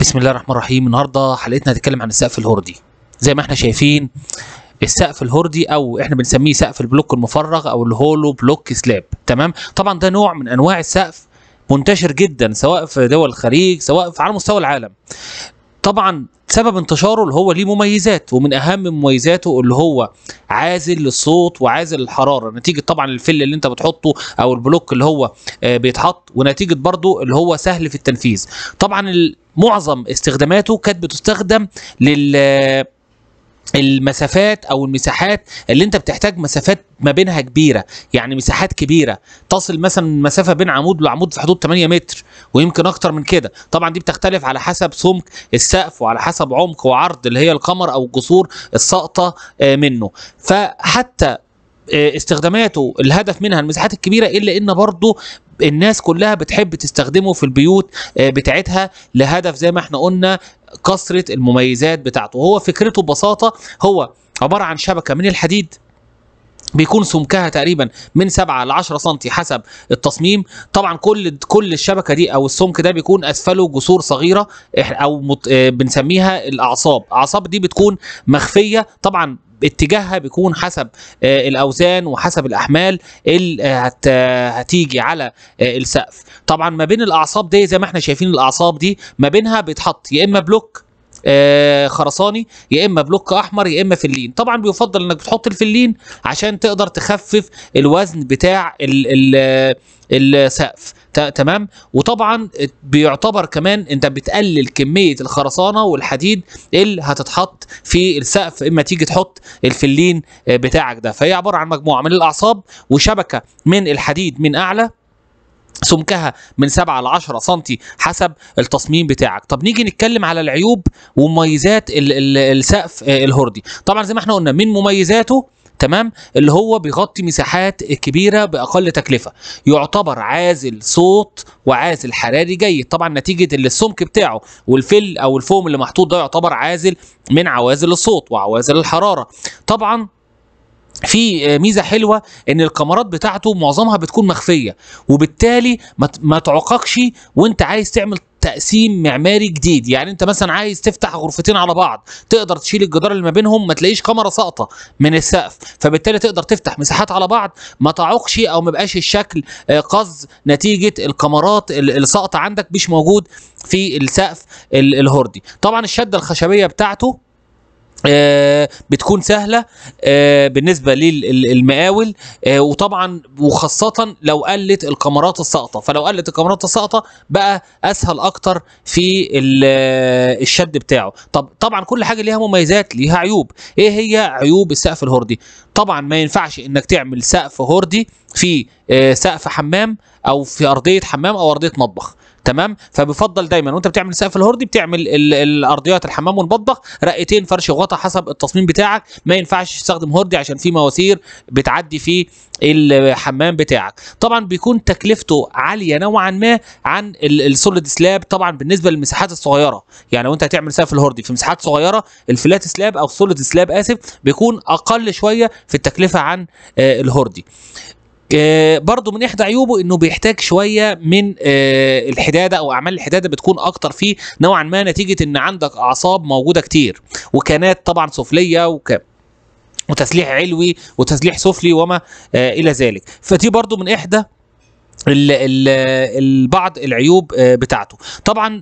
بسم الله الرحمن الرحيم النهارده حلقتنا هتتكلم عن السقف الهردي زي ما احنا شايفين السقف الهردي او احنا بنسميه سقف البلوك المفرغ او الهولو بلوك سلاب تمام طبعا ده نوع من انواع السقف منتشر جدا سواء في دول الخليج سواء على مستوى العالم طبعا سبب انتشاره اللي هو ليه مميزات ومن اهم مميزاته اللي هو عازل للصوت وعازل للحراره نتيجه طبعا الفل اللي انت بتحطه او البلوك اللي هو آه، بيتحط ونتيجه برضو اللي هو سهل في التنفيذ طبعا معظم استخداماته كانت بتستخدم لل المسافات او المساحات اللي انت بتحتاج مسافات ما بينها كبيره يعني مساحات كبيره تصل مثلا مسافه بين عمود لعمود في حدود 8 متر ويمكن اكتر من كده طبعا دي بتختلف على حسب سمك السقف وعلى حسب عمق وعرض اللي هي القمر او الجسور الساقطه آه، منه فحتى استخداماته الهدف منها المساحات الكبيره الا ان برضه الناس كلها بتحب تستخدمه في البيوت آه، بتاعتها لهدف زي ما احنا قلنا كثره المميزات بتاعته هو فكرته ببساطه هو عباره عن شبكه من الحديد بيكون سمكها تقريبا من 7 ل 10 سم حسب التصميم طبعا كل كل الشبكه دي او السمك ده بيكون اسفله جسور صغيره او آه، بنسميها الاعصاب الاعصاب دي بتكون مخفيه طبعا اتجاهها بيكون حسب آه، الاوزان وحسب الاحمال اللي آه، هتيجي على السقف طبعا ما بين الاعصاب دي زي ما احنا شايفين الاعصاب دي ما بينها بيتحط يا اما بلوك آه، خرساني يا اما بلوك احمر يا اما فلين طبعا بيفضل انك بتحط الفلين عشان تقدر تخفف الوزن بتاع الـ الـ السقف تمام وطبعا بيعتبر كمان انت بتقلل كميه الخرسانه والحديد اللي هتتحط في السقف اما تيجي تحط الفلين آه، بتاعك ده فهي عباره عن مجموعه من الاعصاب وشبكه من الحديد من اعلى سمكها من 7 ل 10 سم حسب التصميم بتاعك طب نيجي نتكلم على العيوب ومميزات السقف آه، الهردي طبعا زي ما احنا قلنا من مميزاته تمام اللي هو بيغطي مساحات كبيره باقل تكلفه يعتبر عازل صوت وعازل حراري جيد طبعا نتيجه اللي السمك بتاعه والفل او الفوم اللي محطوط ده يعتبر عازل من عوازل الصوت وعوازل الحراره طبعا في آه، ميزه حلوه ان الكاميرات بتاعته معظمها بتكون مخفيه وبالتالي ما تعققش وانت عايز تعمل تقسيم معماري جديد يعني انت مثلا عايز تفتح غرفتين على بعض تقدر تشيل الجدار اللي ما بينهم ما تلاقيش كاميرا ساقطه من السقف فبالتالي تقدر تفتح مساحات على بعض ما تعوقش او ما بقاش الشكل آه، قز نتيجه الكاميرات اللي ساقطه عندك مش موجود في السقف الهردي طبعا الشده الخشبيه بتاعته آه، بتكون سهله آه، بالنسبه للمقاول آه، وطبعا وخاصه لو قلت الكاميرات الساقطه فلو قلت الكاميرات الساقطه بقى اسهل اكتر في الشد بتاعه طب طبعا كل حاجه ليها مميزات ليها عيوب ايه هي عيوب السقف الهردي طبعا ما ينفعش انك تعمل سقف هردي في سقف حمام او في ارضيه حمام او ارضيه مطبخ تمام فبفضل دايما وانت بتعمل سقف الهردي بتعمل الارضيات الحمام والمطبخ رقتين فرش غطا حسب التصميم بتاعك ما ينفعش تستخدم هردي عشان في مواسير بتعدي في الحمام بتاعك طبعا بيكون تكلفته عاليه نوعا ما عن السوليد سلاب طبعا بالنسبه للمساحات الصغيره يعني وانت هتعمل سقف الهردي في مساحات صغيره الفلات سلاب او السوليد سلاب اسف بيكون اقل شويه في التكلفه عن آه، الهردي آه، برضه من احدى عيوبه انه بيحتاج شويه من آه، الحداده او اعمال الحداده بتكون اكتر فيه نوعا ما نتيجه ان عندك اعصاب موجوده كتير وكانات طبعا سفليه وك وتسليح علوي وتسليح سفلي وما آه، الى ذلك فدي برضو من احدى بعض العيوب بتاعته طبعا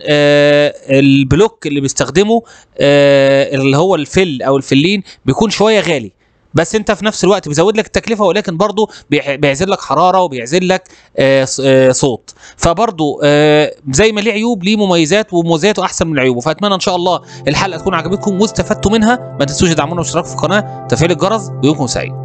البلوك اللي بيستخدمه اللي هو الفل او الفلين بيكون شويه غالي بس انت في نفس الوقت بيزود لك التكلفه ولكن برضه بيعزل لك حراره وبيعزل لك آه، آه، صوت فبرضه آه، زي ما ليه عيوب ليه مميزات ومميزاته احسن من عيوبه فاتمنى ان شاء الله الحلقه تكون عجبتكم واستفدتوا منها ما تنسوش تدعمونا بالاشتراك في القناه تفعيل الجرس ويومكم سعيد